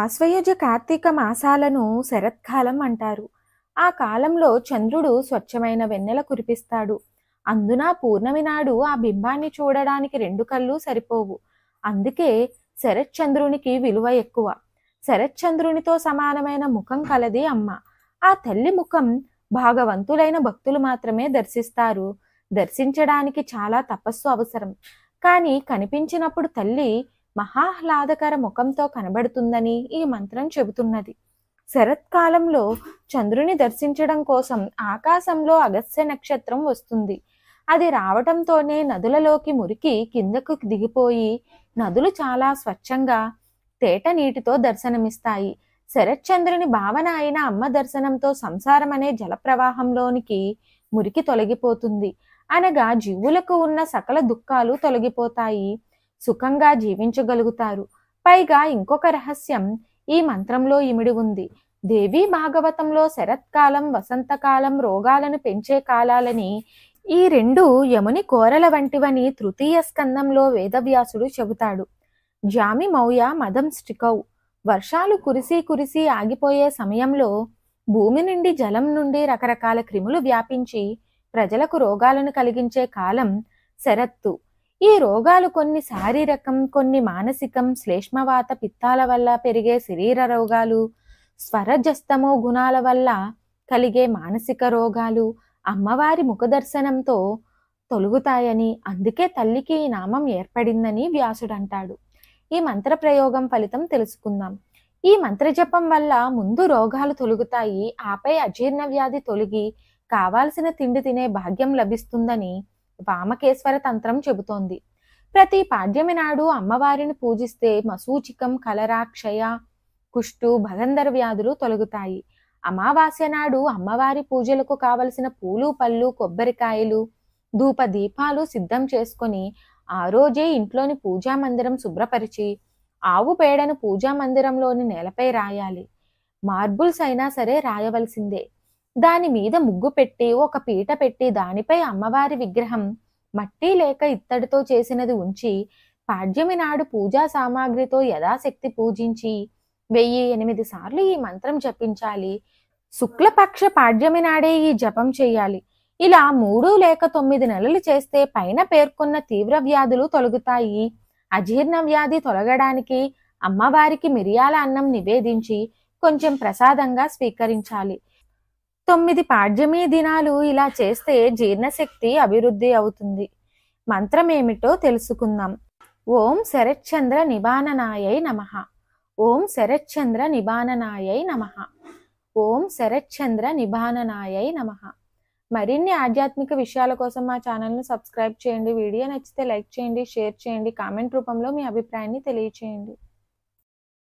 ఆశ్వయుజ కార్తీక మాసాలను శరత్కాలం అంటారు ఆ కాలంలో చంద్రుడు స్వచ్ఛమైన వెన్నెల కురిపిస్తాడు అందున పూర్ణమి నాడు ఆ బింబాన్ని చూడడానికి రెండు కళ్ళు సరిపోవు అందుకే శరత్చంద్రునికి విలువ ఎక్కువ శరత్చంద్రునితో సమానమైన ముఖం కలది అమ్మ ఆ తల్లి ముఖం భాగవంతులైన భక్తులు మాత్రమే దర్శిస్తారు దర్శించడానికి చాలా తపస్సు అవసరం కానీ కనిపించినప్పుడు తల్లి మహాహ్లాదకర ముఖంతో కనబడుతుందని ఈ మంత్రం చెబుతున్నది శరత్కాలంలో చంద్రుని దర్శించడం కోసం ఆకాశంలో అగస్య నక్షత్రం వస్తుంది అది రావటంతోనే నదులలోకి మురికి కిందకు దిగిపోయి నదులు చాలా స్వచ్ఛంగా తేట నీటితో దర్శనమిస్తాయి శరత్చంద్రుని భావన అయిన అమ్మ దర్శనంతో సంసారం అనే జలప్రవాహంలోనికి మురికి తొలగిపోతుంది అనగా జీవులకు ఉన్న సకల దుఃఖాలు తొలగిపోతాయి సుఖంగా జీవించగలుగుతారు పైగా ఇంకొక రహస్యం ఈ మంత్రంలో ఇమిడి ఉంది దేవి భాగవతంలో శరత్కాలం వసంతకాలం రోగాలను పెంచే కాలాలని ఈ రెండు యముని కోరల వంటివని తృతీయ స్కందంలో వేదవ్యాసుడు చెబుతాడు జామి మౌయ మదం స్టికౌ వర్షాలు కురిసి కురిసి ఆగిపోయే సమయంలో భూమి నుండి జలం నుండి రకరకాల క్రిములు వ్యాపించి ప్రజలకు రోగాలను కలిగించే కాలం శరత్తు ఈ రోగాలు కొన్ని శారీరకం కొన్ని మానసికం శ్లేష్మవాత పిత్తాల వల్ల పెరిగే శరీర రోగాలు స్వరజస్తమో గుణాల వల్ల కలిగే మానసిక రోగాలు అమ్మవారి ముఖదర్శనంతో తొలుగుతాయని అందుకే తల్లికి ఈ నామం ఏర్పడిందని వ్యాసుడంటాడు ఈ మంత్ర ప్రయోగం ఫలితం తెలుసుకుందాం ఈ మంత్రజపం వల్ల ముందు రోగాలు తొలుగుతాయి ఆపై అజీర్ణ వ్యాధి తొలగి కావాల్సిన తిండి తినే భాగ్యం లభిస్తుందని వామకేశ్వర తంత్రం చెబుతోంది ప్రతి పాడ్యమి నాడు అమ్మవారిని పూజిస్తే మసూచికం కలరాక్షయ కుష్టు భగంధర వ్యాధులు తొలగుతాయి అమావాస్య నాడు అమ్మవారి పూజలకు కావలసిన పూలు పళ్ళు కొబ్బరికాయలు ధూప దీపాలు సిద్ధం చేసుకొని ఆ రోజే ఇంట్లోని పూజా మందిరం శుభ్రపరిచి ఆవు పేడను పూజా మందిరంలోని నేలపై రాయాలి మార్బుల్స్ అయినా సరే రాయవలసిందే దాని మీద ముగ్గు పెట్టి ఒక పీట పెట్టి దానిపై అమ్మవారి విగ్రహం మట్టి లేక ఇత్తడితో చేసినది ఉంచి పాడ్యమి నాడు పూజా సామాగ్రితో యథాశక్తి పూజించి వెయ్యి ఎనిమిది సార్లు ఈ మంత్రం జపించాలి శుక్లపక్ష పాడ్యమి నాడే ఈ జపం చేయాలి ఇలా మూడు లేక తొమ్మిది నెలలు చేస్తే పైన పేర్కొన్న తీవ్ర వ్యాధులు తొలగుతాయి అజీర్ణ వ్యాధి తొలగడానికి అమ్మవారికి మిరియాల అన్నం నివేదించి కొంచెం ప్రసాదంగా స్వీకరించాలి తొమ్మిది పాడ్యమీ దినాలు ఇలా చేస్తే జీర్ణశక్తి అభివృద్ధి అవుతుంది మంత్రం ఏమిటో తెలుసుకుందాం ఓం శరచ్చంద్ర నిబాననాయై నమ ఓం శరచ్చంద్ర నిబాననాయై నమ ఓం శరచ్చంద్ర నిబాననాయై నమ మరిన్ని ఆధ్యాత్మిక విషయాల కోసం మా ఛానల్ను సబ్స్క్రైబ్ చేయండి వీడియో నచ్చితే లైక్ చేయండి షేర్ చేయండి కామెంట్ రూపంలో మీ అభిప్రాయాన్ని తెలియచేయండి